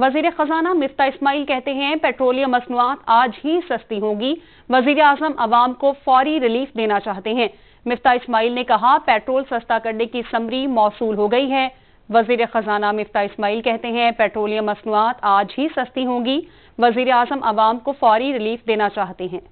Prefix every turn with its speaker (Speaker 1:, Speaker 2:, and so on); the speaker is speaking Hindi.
Speaker 1: वजीर खजाना मिफ्ता इस्माइल कहते हैं पेट्रोलियम मसनूआत आज ही सस्ती होंगी वजीर आजम आवाम को फौरी रिलीफ देना चाहते हैं मिफ्ता इस्माइल ने कहा पेट्रोल सस्ता करने की समरी मौसू हो गई है वजीर खजाना मिफ्ता इस्माइल कहते हैं पेट्रोलियम मसनूआत आज ही सस्ती होंगी वजीर आजम आवाम को फौरी रिलीफ देना चाहते हैं